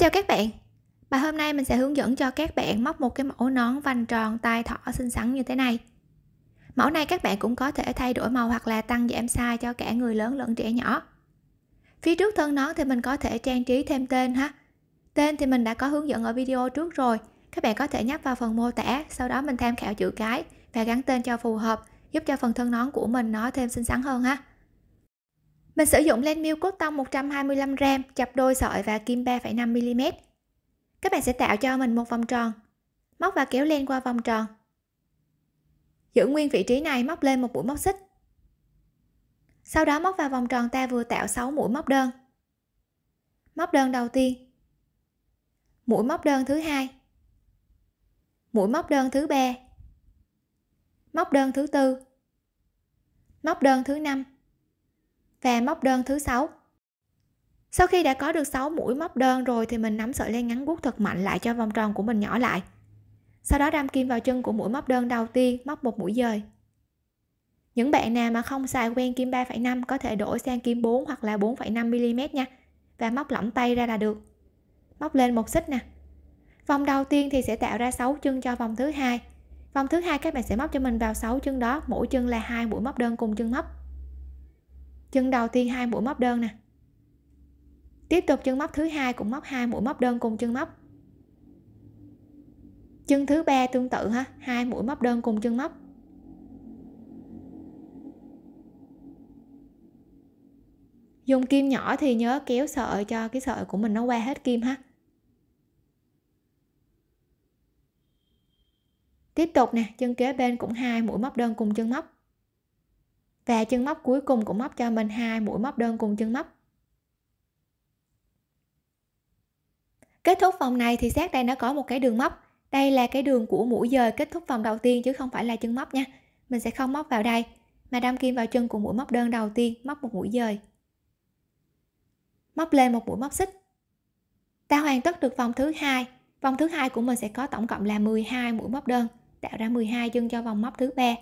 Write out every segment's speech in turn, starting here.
chào các bạn Bài hôm nay mình sẽ hướng dẫn cho các bạn móc một cái mẫu nón vành tròn tai thỏ xinh xắn như thế này Mẫu này các bạn cũng có thể thay đổi màu hoặc là tăng giảm size cho cả người lớn lẫn trẻ nhỏ Phía trước thân nón thì mình có thể trang trí thêm tên ha Tên thì mình đã có hướng dẫn ở video trước rồi Các bạn có thể nhắc vào phần mô tả, sau đó mình tham khảo chữ cái và gắn tên cho phù hợp giúp cho phần thân nón của mình nó thêm xinh xắn hơn ha mình sử dụng len miêu cotton 125g, chập đôi sợi và kim 3,5mm. Các bạn sẽ tạo cho mình một vòng tròn, móc và kéo len qua vòng tròn. Giữ nguyên vị trí này móc lên một mũi móc xích. Sau đó móc vào vòng tròn ta vừa tạo 6 mũi móc đơn. Móc đơn đầu tiên. Mũi móc đơn thứ hai. Mũi móc đơn thứ ba. Móc đơn thứ tư. Móc đơn thứ năm và móc đơn thứ sáu sau khi đã có được 6 mũi móc đơn rồi thì mình nắm sợi len ngắn guốc thật mạnh lại cho vòng tròn của mình nhỏ lại sau đó đâm kim vào chân của mũi móc đơn đầu tiên móc một mũi dời những bạn nào mà không xài quen kim 3,5 có thể đổi sang kim 4 hoặc là 4,5 mm nha và móc lỏng tay ra là được móc lên một xích nè vòng đầu tiên thì sẽ tạo ra 6 chân cho vòng thứ hai vòng thứ hai các bạn sẽ móc cho mình vào 6 chân đó mỗi chân là hai mũi móc đơn cùng chân móc chân đầu tiên hai mũi móc đơn nè tiếp tục chân móc thứ hai cũng móc hai mũi móc đơn cùng chân móc chân thứ ba tương tự ha hai mũi móc đơn cùng chân móc dùng kim nhỏ thì nhớ kéo sợi cho cái sợi của mình nó qua hết kim ha tiếp tục nè chân kế bên cũng hai mũi móc đơn cùng chân móc và chân móc cuối cùng cũng móc cho mình hai mũi móc đơn cùng chân móc kết thúc vòng này thì sát đây nó có một cái đường móc đây là cái đường của mũi dời kết thúc vòng đầu tiên chứ không phải là chân móc nha mình sẽ không móc vào đây mà đâm kim vào chân của mũi móc đơn đầu tiên móc một mũi dời móc lên một mũi móc xích ta hoàn tất được vòng thứ hai vòng thứ hai của mình sẽ có tổng cộng là 12 mũi móc đơn tạo ra 12 chân cho vòng móc thứ ba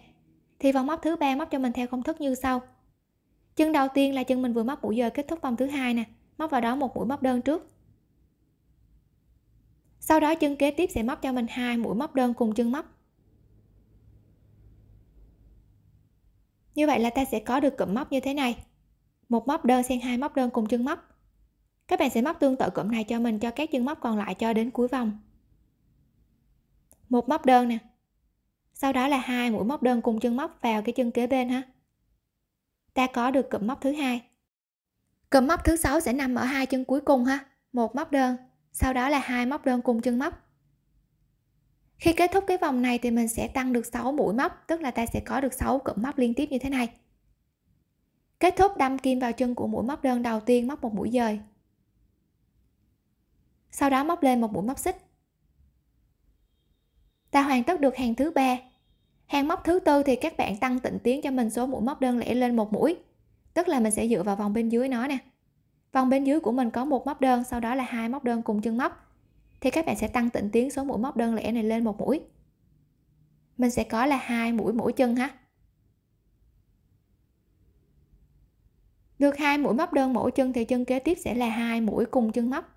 thì vòng móc thứ ba móc cho mình theo công thức như sau chân đầu tiên là chân mình vừa móc mũi giờ kết thúc vòng thứ hai nè móc vào đó một mũi móc đơn trước sau đó chân kế tiếp sẽ móc cho mình hai mũi móc đơn cùng chân móc như vậy là ta sẽ có được cụm móc như thế này một móc đơn xen hai móc đơn cùng chân móc các bạn sẽ móc tương tự cụm này cho mình cho các chân móc còn lại cho đến cuối vòng một móc đơn nè sau đó là hai mũi móc đơn cùng chân móc vào cái chân kế bên ha ta có được cụm móc thứ hai cụm móc thứ sáu sẽ nằm ở hai chân cuối cùng ha một móc đơn sau đó là hai móc đơn cùng chân móc khi kết thúc cái vòng này thì mình sẽ tăng được 6 mũi móc tức là ta sẽ có được 6 cụm móc liên tiếp như thế này kết thúc đâm kim vào chân của mũi móc đơn đầu tiên móc một mũi dời sau đó móc lên một mũi móc xích ta hoàn tất được hàng thứ ba hàng móc thứ tư thì các bạn tăng tịnh tiến cho mình số mũi móc đơn lẻ lên một mũi tức là mình sẽ dựa vào vòng bên dưới nó nè vòng bên dưới của mình có một móc đơn sau đó là hai móc đơn cùng chân móc thì các bạn sẽ tăng tịnh tiến số mũi móc đơn lẻ này lên một mũi mình sẽ có là hai mũi mỗi chân ha được hai mũi móc đơn mỗi chân thì chân kế tiếp sẽ là hai mũi cùng chân móc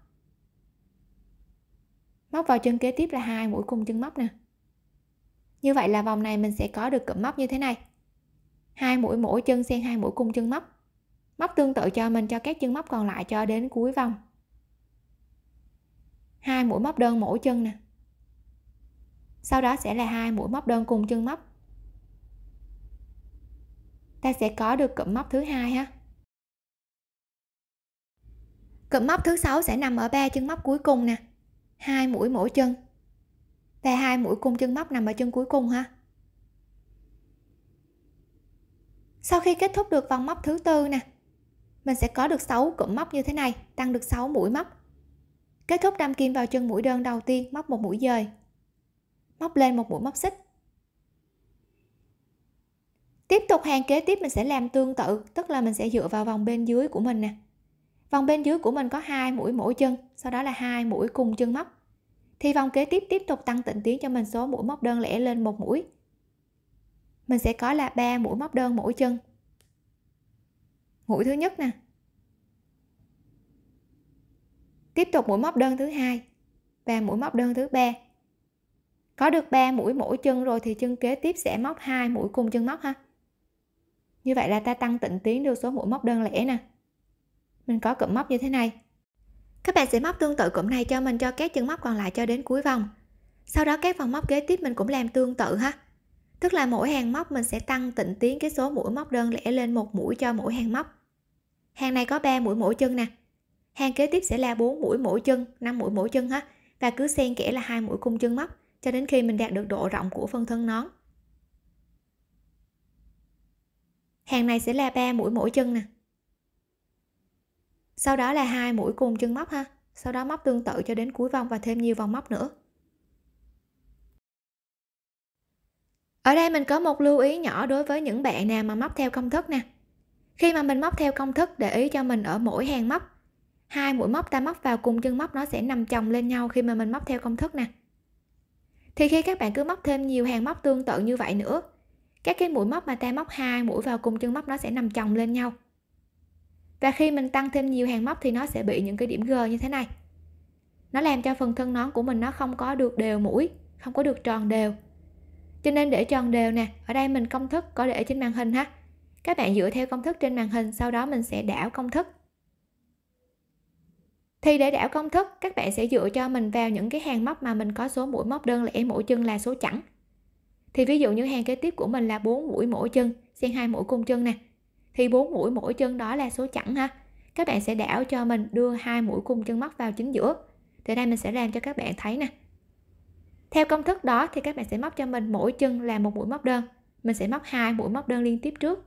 móc vào chân kế tiếp là hai mũi cùng chân móc nè như vậy là vòng này mình sẽ có được cụm móc như thế này hai mũi mỗi chân xen hai mũi cung chân móc móc tương tự cho mình cho các chân móc còn lại cho đến cuối vòng hai mũi móc đơn mỗi chân nè sau đó sẽ là hai mũi móc đơn cùng chân móc ta sẽ có được cụm móc thứ hai ha cụm móc thứ sáu sẽ nằm ở ba chân móc cuối cùng nè hai mũi mỗi chân và hai mũi cung chân móc nằm ở chân cuối cùng ha sau khi kết thúc được vòng móc thứ tư nè mình sẽ có được 6 cụm móc như thế này tăng được 6 mũi móc kết thúc đâm kim vào chân mũi đơn đầu tiên móc một mũi dời móc lên một mũi móc xích tiếp tục hàng kế tiếp mình sẽ làm tương tự tức là mình sẽ dựa vào vòng bên dưới của mình nè vòng bên dưới của mình có hai mũi mỗi chân sau đó là hai mũi cùng chân móc thì vòng kế tiếp tiếp tục tăng tịnh tiến cho mình số mũi móc đơn lẻ lên một mũi mình sẽ có là 3 mũi móc đơn mỗi chân mũi thứ nhất nè tiếp tục mũi móc đơn thứ hai và mũi móc đơn thứ ba có được 3 mũi mỗi chân rồi thì chân kế tiếp sẽ móc hai mũi cùng chân móc ha như vậy là ta tăng tịnh tiến được số mũi móc đơn lẻ nè mình có cụm móc như thế này các bạn sẽ móc tương tự cụm này cho mình cho các chân móc còn lại cho đến cuối vòng. Sau đó các vòng móc kế tiếp mình cũng làm tương tự ha. Tức là mỗi hàng móc mình sẽ tăng tịnh tiến cái số mũi móc đơn lẻ lên một mũi cho mỗi hàng móc. Hàng này có 3 mũi mỗi chân nè. Hàng kế tiếp sẽ là 4 mũi mỗi chân, 5 mũi mỗi chân ha và cứ xen kẽ là hai mũi cung chân móc cho đến khi mình đạt được độ rộng của phần thân nón hàng này sẽ là 3 mũi mỗi chân nè sau đó là hai mũi cùng chân móc ha sau đó móc tương tự cho đến cuối vòng và thêm nhiều vòng móc nữa ở đây mình có một lưu ý nhỏ đối với những bạn nào mà móc theo công thức nè khi mà mình móc theo công thức để ý cho mình ở mỗi hàng móc hai mũi móc ta móc vào cùng chân móc nó sẽ nằm chồng lên nhau khi mà mình móc theo công thức nè thì khi các bạn cứ móc thêm nhiều hàng móc tương tự như vậy nữa các cái mũi móc mà ta móc hai mũi vào cùng chân móc nó sẽ nằm chồng lên nhau và khi mình tăng thêm nhiều hàng móc thì nó sẽ bị những cái điểm g như thế này nó làm cho phần thân nón của mình nó không có được đều mũi không có được tròn đều cho nên để tròn đều nè ở đây mình công thức có để trên màn hình ha các bạn dựa theo công thức trên màn hình sau đó mình sẽ đảo công thức thì để đảo công thức các bạn sẽ dựa cho mình vào những cái hàng móc mà mình có số mũi móc đơn lẻ mỗi chân là số chẵn thì ví dụ như hàng kế tiếp của mình là 4 mũi mỗi chân xen hai mũi cung chân nè thì bốn mũi mỗi chân đó là số chẵn ha các bạn sẽ đảo cho mình đưa hai mũi cùng chân móc vào chính giữa thì đây mình sẽ làm cho các bạn thấy nè theo công thức đó thì các bạn sẽ móc cho mình mỗi chân là một mũi móc đơn mình sẽ móc hai mũi móc đơn liên tiếp trước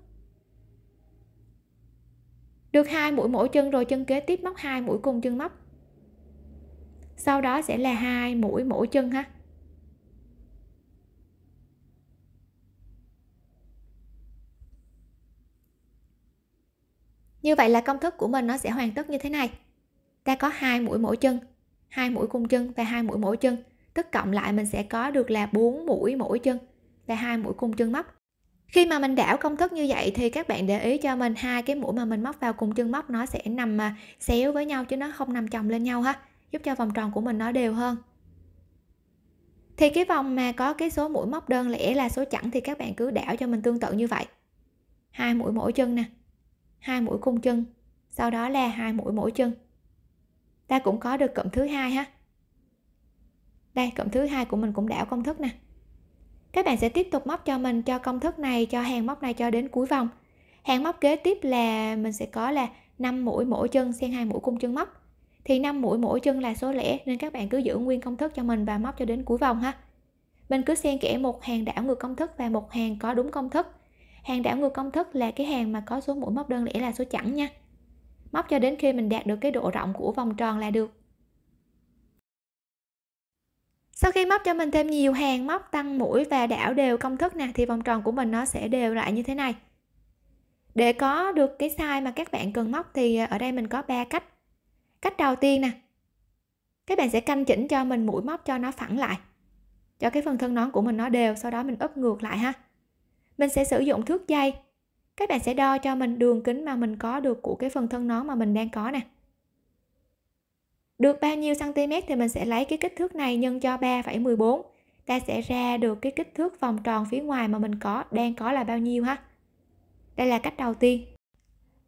được hai mũi mỗi chân rồi chân kế tiếp móc hai mũi cùng chân móc sau đó sẽ là hai mũi mỗi chân ha như vậy là công thức của mình nó sẽ hoàn tất như thế này ta có hai mũi mỗi chân hai mũi cung chân và hai mũi mỗi chân tức cộng lại mình sẽ có được là bốn mũi mỗi chân và hai mũi cung chân móc khi mà mình đảo công thức như vậy thì các bạn để ý cho mình hai cái mũi mà mình móc vào cùng chân móc nó sẽ nằm à, xéo với nhau chứ nó không nằm chồng lên nhau ha giúp cho vòng tròn của mình nó đều hơn thì cái vòng mà có cái số mũi móc đơn lẻ là số chẵn thì các bạn cứ đảo cho mình tương tự như vậy hai mũi mỗi chân nè hai mũi cung chân sau đó là hai mũi mỗi chân ta cũng có được cộng thứ hai ha đây cộng thứ hai của mình cũng đảo công thức nè các bạn sẽ tiếp tục móc cho mình cho công thức này cho hàng móc này cho đến cuối vòng hàng móc kế tiếp là mình sẽ có là 5 mũi mỗi chân xen hai mũi cung chân móc thì 5 mũi mỗi chân là số lẻ nên các bạn cứ giữ nguyên công thức cho mình và móc cho đến cuối vòng ha mình cứ xen kẽ một hàng đảo ngược công thức và một hàng có đúng công thức hàng đảo ngược công thức là cái hàng mà có số mũi móc đơn lẻ là số chẵn nha móc cho đến khi mình đạt được cái độ rộng của vòng tròn là được sau khi móc cho mình thêm nhiều hàng móc tăng mũi và đảo đều công thức nè thì vòng tròn của mình nó sẽ đều lại như thế này để có được cái size mà các bạn cần móc thì à, ở đây mình có 3 cách cách đầu tiên nè các bạn sẽ canh chỉnh cho mình mũi móc cho nó phẳng lại cho cái phần thân nón của mình nó đều sau đó mình úp ngược lại ha mình sẽ sử dụng thước dây các bạn sẽ đo cho mình đường kính mà mình có được của cái phần thân nón mà mình đang có nè được bao nhiêu cm thì mình sẽ lấy cái kích thước này nhân cho 3,14 ta sẽ ra được cái kích thước vòng tròn phía ngoài mà mình có đang có là bao nhiêu ha đây là cách đầu tiên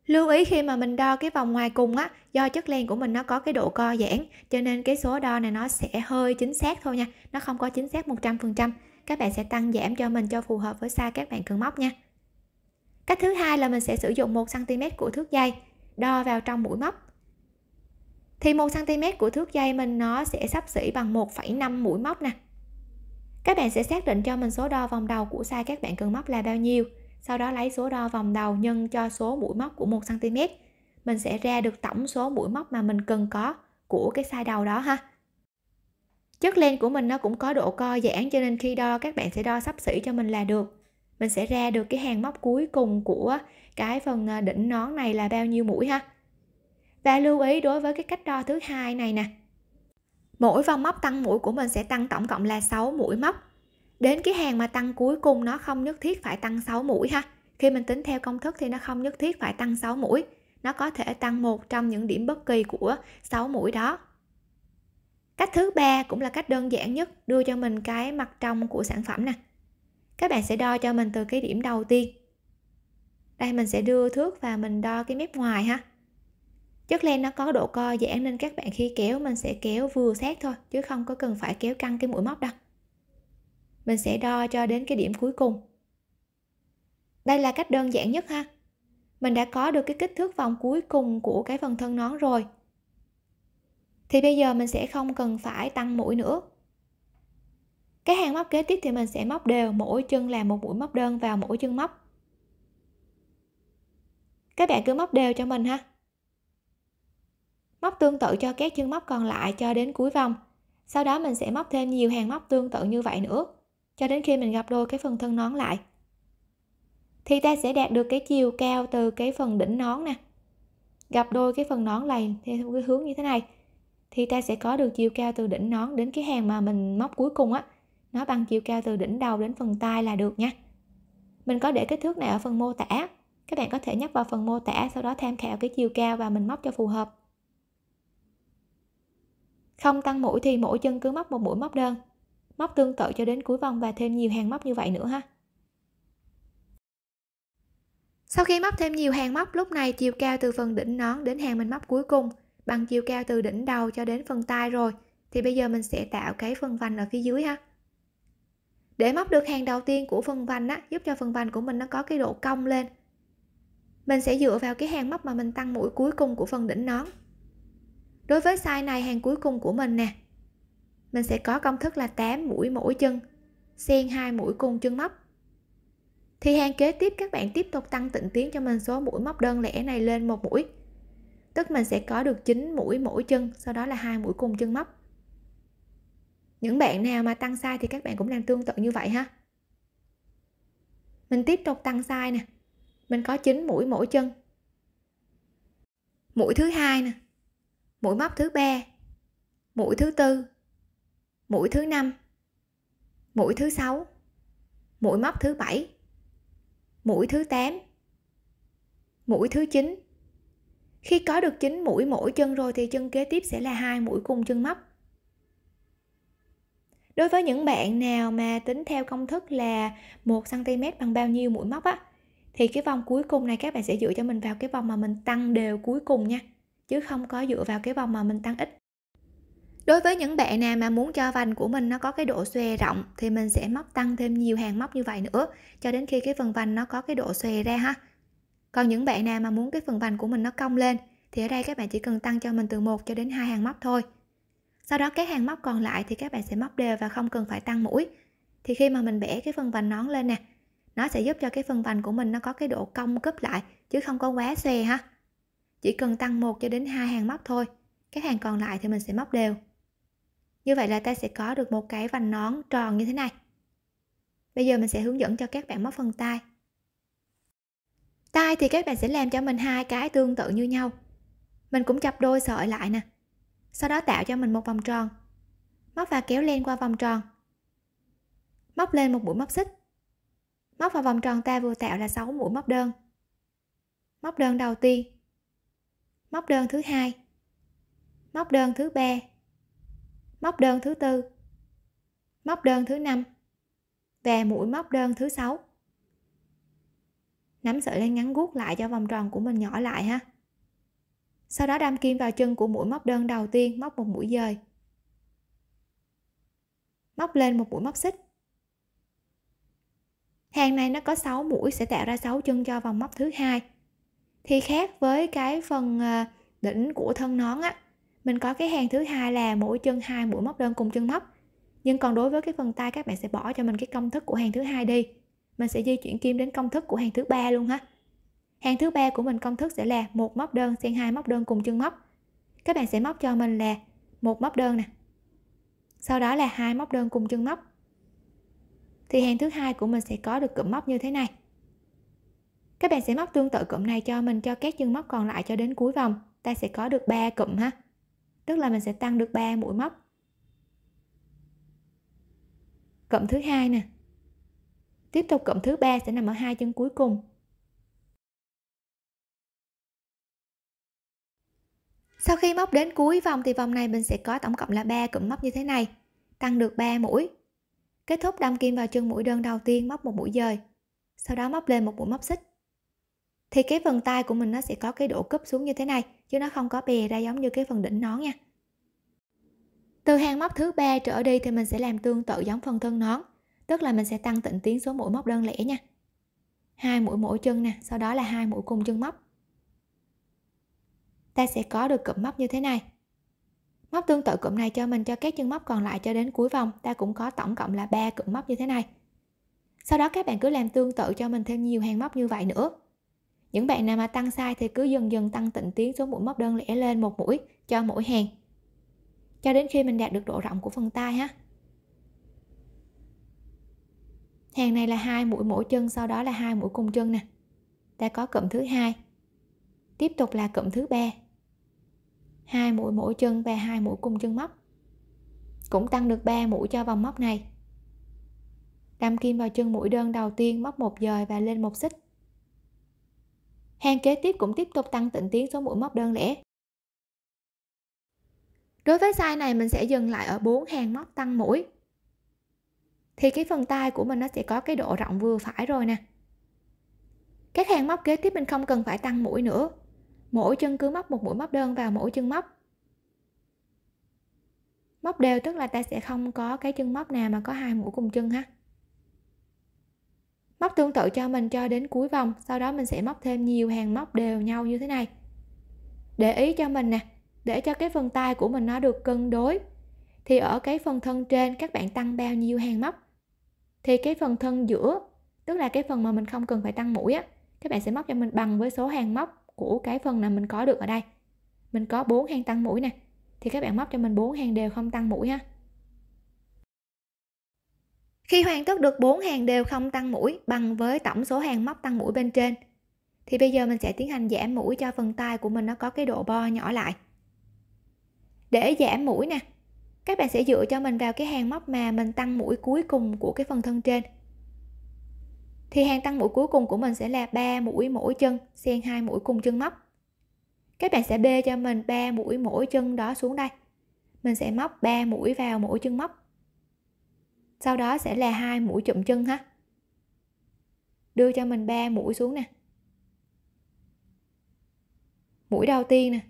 lưu ý khi mà mình đo cái vòng ngoài cùng á do chất len của mình nó có cái độ co giãn cho nên cái số đo này nó sẽ hơi chính xác thôi nha nó không có chính xác 100% các bạn sẽ tăng giảm cho mình cho phù hợp với size các bạn cần móc nha cách thứ hai là mình sẽ sử dụng 1 cm của thước dây đo vào trong mũi móc thì 1 cm của thước dây mình nó sẽ sắp xỉ bằng 1,5 mũi móc nè các bạn sẽ xác định cho mình số đo vòng đầu của size các bạn cần móc là bao nhiêu sau đó lấy số đo vòng đầu nhân cho số mũi móc của 1 cm mình sẽ ra được tổng số mũi móc mà mình cần có của cái size đầu đó ha chất len của mình nó cũng có độ co giãn cho nên khi đo các bạn sẽ đo sắp xỉ cho mình là được mình sẽ ra được cái hàng móc cuối cùng của cái phần à, đỉnh nón này là bao nhiêu mũi ha và lưu ý đối với cái cách đo thứ hai này nè mỗi vòng móc tăng mũi của mình sẽ tăng tổng cộng là 6 mũi móc đến cái hàng mà tăng cuối cùng nó không nhất thiết phải tăng 6 mũi ha khi mình tính theo công thức thì nó không nhất thiết phải tăng 6 mũi nó có thể tăng một trong những điểm bất kỳ của 6 mũi đó cách thứ ba cũng là cách đơn giản nhất đưa cho mình cái mặt trong của sản phẩm nè các bạn sẽ đo cho mình từ cái điểm đầu tiên đây mình sẽ đưa thước và mình đo cái mép ngoài ha chất len nó có độ co giãn nên các bạn khi kéo mình sẽ kéo vừa sát thôi chứ không có cần phải kéo căng cái mũi móc đâu mình sẽ đo cho đến cái điểm cuối cùng đây là cách đơn giản nhất ha mình đã có được cái kích thước vòng cuối cùng của cái phần thân nón rồi thì bây giờ mình sẽ không cần phải tăng mũi nữa cái hàng móc kế tiếp thì mình sẽ móc đều mỗi chân là một mũi móc đơn vào mỗi chân móc các bạn cứ móc đều cho mình ha móc tương tự cho các chân móc còn lại cho đến cuối vòng sau đó mình sẽ móc thêm nhiều hàng móc tương tự như vậy nữa cho đến khi mình gặp đôi cái phần thân nón lại thì ta sẽ đạt được cái chiều cao từ cái phần đỉnh nón nè gặp đôi cái phần nón này theo cái hướng như thế này thì ta sẽ có được chiều cao từ đỉnh nón đến cái hàng mà mình móc cuối cùng á nó bằng chiều cao từ đỉnh đầu đến phần tai là được nha mình có để kích thước này ở phần mô tả các bạn có thể nhắc vào phần mô tả sau đó tham khảo cái chiều cao và mình móc cho phù hợp không tăng mũi thì mỗi chân cứ móc một mũi móc đơn móc tương tự cho đến cuối vòng và thêm nhiều hàng móc như vậy nữa ha sau khi móc thêm nhiều hàng móc lúc này chiều cao từ phần đỉnh nón đến hàng mình móc cuối cùng bằng chiều cao từ đỉnh đầu cho đến phần tai rồi thì bây giờ mình sẽ tạo cái phần vành ở phía dưới ha để móc được hàng đầu tiên của phần vành á giúp cho phần vành của mình nó có cái độ cong lên mình sẽ dựa vào cái hàng móc mà mình tăng mũi cuối cùng của phần đỉnh nón đối với size này hàng cuối cùng của mình nè mình sẽ có công thức là 8 mũi mỗi chân xen hai mũi cùng chân móc thì hàng kế tiếp các bạn tiếp tục tăng tịnh tiến cho mình số mũi móc đơn lẻ này lên một mũi tức mình sẽ có được 9 mũi mỗi chân sau đó là hai mũi cùng chân móc những bạn nào mà tăng sai thì các bạn cũng làm tương tự như vậy ha mình tiếp tục tăng sai nè mình có 9 mũi mỗi chân mũi thứ hai nè mũi móc thứ ba mũi thứ tư mũi thứ năm mũi thứ sáu mũi móc thứ bảy mũi thứ tám mũi thứ chín khi có được 9 mũi mỗi chân rồi thì chân kế tiếp sẽ là hai mũi cùng chân móc đối với những bạn nào mà tính theo công thức là 1 cm bằng bao nhiêu mũi móc á thì cái vòng cuối cùng này các bạn sẽ dựa cho mình vào cái vòng mà mình tăng đều cuối cùng nha chứ không có dựa vào cái vòng mà mình tăng ít đối với những bạn nào mà muốn cho vành của mình nó có cái độ xòe rộng thì mình sẽ móc tăng thêm nhiều hàng móc như vậy nữa cho đến khi cái phần vành nó có cái độ xòe ra ha còn những bạn nào mà muốn cái phần vành của mình nó cong lên thì ở đây các bạn chỉ cần tăng cho mình từ 1 cho đến hai hàng móc thôi sau đó các hàng móc còn lại thì các bạn sẽ móc đều và không cần phải tăng mũi thì khi mà mình bẻ cái phần vành nón lên nè nó sẽ giúp cho cái phần vành của mình nó có cái độ cong gấp lại chứ không có quá xòe ha chỉ cần tăng một cho đến hai hàng móc thôi các hàng còn lại thì mình sẽ móc đều như vậy là ta sẽ có được một cái vành nón tròn như thế này bây giờ mình sẽ hướng dẫn cho các bạn móc phần tay tay thì các bạn sẽ làm cho mình hai cái tương tự như nhau mình cũng chập đôi sợi lại nè sau đó tạo cho mình một vòng tròn móc và kéo lên qua vòng tròn móc lên một mũi móc xích móc vào vòng tròn ta vừa tạo là 6 mũi móc đơn móc đơn đầu tiên móc đơn thứ hai móc đơn thứ ba móc đơn thứ tư móc đơn thứ năm và mũi móc đơn thứ sáu nắm sợi len ngắn guốc lại cho vòng tròn của mình nhỏ lại ha sau đó đâm kim vào chân của mũi móc đơn đầu tiên móc một mũi dời móc lên một mũi móc xích hàng này nó có 6 mũi sẽ tạo ra 6 chân cho vòng móc thứ hai thì khác với cái phần ờ, đỉnh của thân nón á mình có cái hàng thứ hai là mỗi chân hai mũi móc đơn cùng chân móc nhưng còn đối với cái phần tay các bạn sẽ bỏ cho mình cái công thức của hàng thứ hai đi mình sẽ di chuyển kim đến công thức của hàng thứ ba luôn ha hàng thứ ba của mình công thức sẽ là một móc đơn xen hai móc đơn cùng chân móc các bạn sẽ móc cho mình là một móc đơn nè sau đó là hai móc đơn cùng chân móc thì hàng thứ hai của mình sẽ có được cụm móc như thế này các bạn sẽ móc tương tự cụm này cho mình cho các chân móc còn lại cho đến cuối vòng ta sẽ có được 3 cụm ha tức là mình sẽ tăng được 3 mũi móc cụm thứ hai nè tiếp tục cụm thứ ba sẽ nằm ở hai chân cuối cùng sau khi móc đến cuối vòng thì vòng này mình sẽ có tổng cộng là 3 cụm móc như thế này tăng được 3 mũi kết thúc đâm kim vào chân mũi đơn đầu tiên móc một mũi dời sau đó móc lên một mũi móc xích thì cái phần tay của mình nó sẽ có cái độ cúp xuống như thế này chứ nó không có bè ra giống như cái phần đỉnh nón nha từ hàng móc thứ ba trở đi thì mình sẽ làm tương tự giống phần thân nón tức là mình sẽ tăng tịnh tiến số mũi móc đơn lẻ nha hai mũi mỗi chân nè sau đó là hai mũi cùng chân móc ta sẽ có được cụm móc như thế này móc tương tự cụm này cho mình cho các chân móc còn lại cho đến cuối vòng ta cũng có tổng cộng là ba cụm móc như thế này sau đó các bạn cứ làm tương tự cho mình thêm nhiều hàng móc như vậy nữa những bạn nào mà tăng sai thì cứ dần dần tăng tịnh tiến số mũi móc đơn lẻ lên một mũi cho mỗi hàng cho đến khi mình đạt được độ rộng của phần tay ha hàng này là hai mũi mỗi chân sau đó là hai mũi cùng chân nè ta có cụm thứ hai tiếp tục là cụm thứ ba hai mũi mỗi chân và hai mũi cùng chân móc cũng tăng được 3 mũi cho vòng móc này đâm kim vào chân mũi đơn đầu tiên móc một dời và lên một xích hàng kế tiếp cũng tiếp tục tăng tịnh tiến số mũi móc đơn lẻ đối với size này mình sẽ dừng lại ở 4 hàng móc tăng mũi thì cái phần tay của mình nó sẽ có cái độ rộng vừa phải rồi nè các hàng móc kế tiếp mình không cần phải tăng mũi nữa mỗi chân cứ móc một mũi móc đơn vào mỗi chân móc móc đều tức là ta sẽ không có cái chân móc nào mà có hai mũi cùng chân ha móc tương tự cho mình cho đến cuối vòng sau đó mình sẽ móc thêm nhiều hàng móc đều nhau như thế này để ý cho mình nè để cho cái phần tay của mình nó được cân đối thì ở cái phần thân trên các bạn tăng bao nhiêu hàng móc thì cái phần thân giữa tức là cái phần mà mình không cần phải tăng mũi á các bạn sẽ móc cho mình bằng với số hàng móc của cái phần là mình có được ở đây mình có 4 hàng tăng mũi nè thì các bạn móc cho mình 4 hàng đều không tăng mũi ha khi hoàn tất được 4 hàng đều không tăng mũi bằng với tổng số hàng móc tăng mũi bên trên thì bây giờ mình sẽ tiến hành giảm mũi cho phần tay của mình nó có cái độ bo nhỏ lại để giảm mũi nè các bạn sẽ dựa cho mình vào cái hàng móc mà mình tăng mũi cuối cùng của cái phần thân trên thì hàng tăng mũi cuối cùng của mình sẽ là 3 mũi mỗi chân xen hai mũi cùng chân móc các bạn sẽ bê cho mình 3 mũi mỗi chân đó xuống đây mình sẽ móc 3 mũi vào mỗi chân móc sau đó sẽ là hai mũi chụm chân ha đưa cho mình 3 mũi xuống nè mũi đầu tiên nè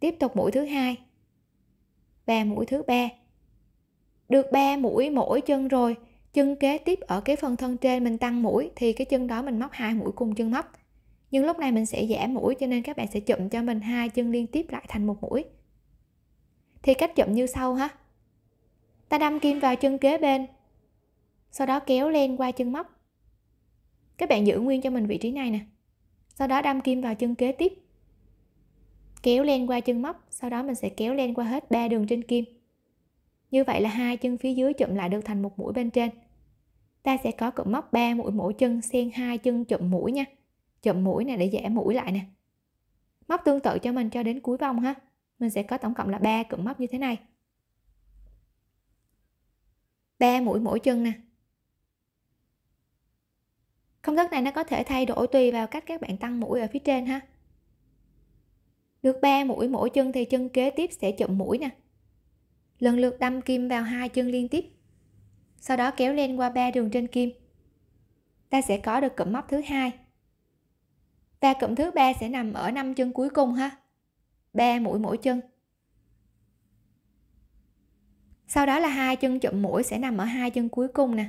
tiếp tục mũi thứ hai và mũi thứ ba được 3 mũi mỗi chân rồi chân kế tiếp ở cái phần thân trên mình tăng mũi thì cái chân đó mình móc hai mũi cùng chân móc nhưng lúc này mình sẽ giảm mũi cho nên các bạn sẽ chụm cho mình hai chân liên tiếp lại thành một mũi thì cách chụm như sau ha ta đâm kim vào chân kế bên sau đó kéo len qua chân móc các bạn giữ nguyên cho mình vị trí này nè sau đó đâm kim vào chân kế tiếp kéo len qua chân móc sau đó mình sẽ kéo len qua hết ba đường trên kim như vậy là hai chân phía dưới chụm lại được thành một mũi bên trên ta sẽ có cụm móc 3 mũi mỗi chân xen hai chân chụm mũi nha chụm mũi này để giả mũi lại nè móc tương tự cho mình cho đến cuối vòng ha mình sẽ có tổng cộng là 3 cụm móc như thế này 3 mũi mỗi chân nè công thức này nó có thể thay đổi tùy vào cách các bạn tăng mũi ở phía trên ha được 3 mũi mỗi chân thì chân kế tiếp sẽ chụm mũi nè lần lượt đâm kim vào hai chân liên tiếp sau đó kéo lên qua ba đường trên kim ta sẽ có được cụm móc thứ hai và cụm thứ ba sẽ nằm ở năm chân cuối cùng ha ba mũi mỗi chân sau đó là hai chân chụm mũi sẽ nằm ở hai chân cuối cùng nè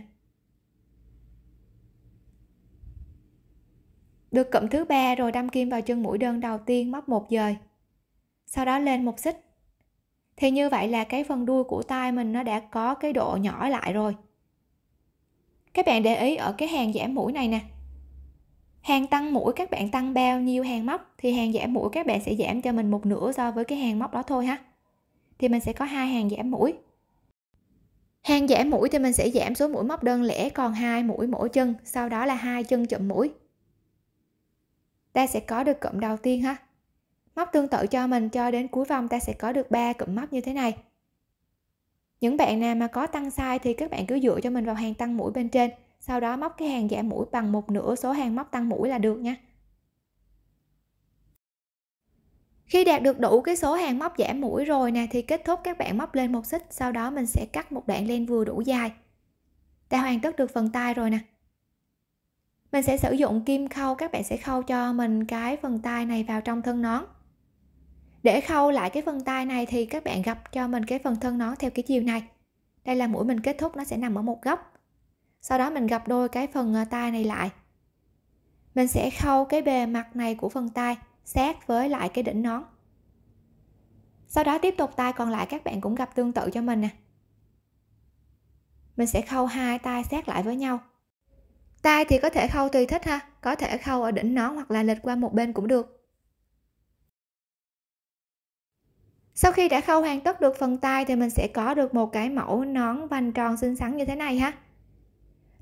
Được cụm thứ ba rồi đâm kim vào chân mũi đơn đầu tiên móc một dời. Sau đó lên một xích. Thì như vậy là cái phần đuôi của tay mình nó đã có cái độ nhỏ lại rồi. Các bạn để ý ở cái hàng giảm mũi này nè. Hàng tăng mũi các bạn tăng bao nhiêu hàng móc thì hàng giảm mũi các bạn sẽ giảm cho mình một nửa so với cái hàng móc đó thôi ha. Thì mình sẽ có hai hàng giảm mũi. Hàng giảm mũi thì mình sẽ giảm số mũi móc đơn lẻ còn hai mũi mỗi chân, sau đó là hai chân chụm mũi ta sẽ có được cụm đầu tiên ha móc tương tự cho mình cho đến cuối vòng ta sẽ có được ba cụm móc như thế này những bạn nào mà có tăng sai thì các bạn cứ dựa cho mình vào hàng tăng mũi bên trên sau đó móc cái hàng giảm mũi bằng một nửa số hàng móc tăng mũi là được nha khi đạt được đủ cái số hàng móc giảm mũi rồi nè thì kết thúc các bạn móc lên một xích sau đó mình sẽ cắt một đoạn len vừa đủ dài ta hoàn tất được phần tay rồi nè mình sẽ sử dụng kim khâu các bạn sẽ khâu cho mình cái phần tay này vào trong thân nón để khâu lại cái phần tay này thì các bạn gặp cho mình cái phần thân nón theo cái chiều này đây là mũi mình kết thúc nó sẽ nằm ở một góc sau đó mình gặp đôi cái phần ờ, tay này lại mình sẽ khâu cái bề mặt này của phần tay sát với lại cái đỉnh nón sau đó tiếp tục tay còn lại các bạn cũng gặp tương tự cho mình nè mình sẽ khâu hai tay sát lại với nhau tay thì có thể khâu tùy thích ha có thể khâu ở đỉnh nó hoặc là lệch qua một bên cũng được sau khi đã khâu hoàn tất được phần tay thì mình sẽ có được một cái mẫu nón vành tròn xinh xắn như thế này ha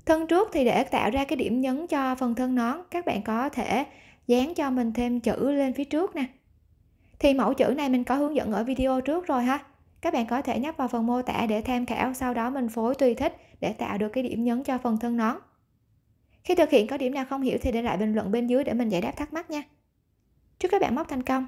thân trước thì để tạo ra cái điểm nhấn cho phần thân nón các bạn có thể dán cho mình thêm chữ lên phía trước nè thì mẫu chữ này mình có hướng dẫn ở video trước rồi ha các bạn có thể nhấp vào phần mô tả để tham khảo sau đó mình phối tùy thích để tạo được cái điểm nhấn cho phần thân nón khi thực hiện có điểm nào không hiểu thì để lại bình luận bên dưới để mình giải đáp thắc mắc nha. Chúc các bạn móc thành công!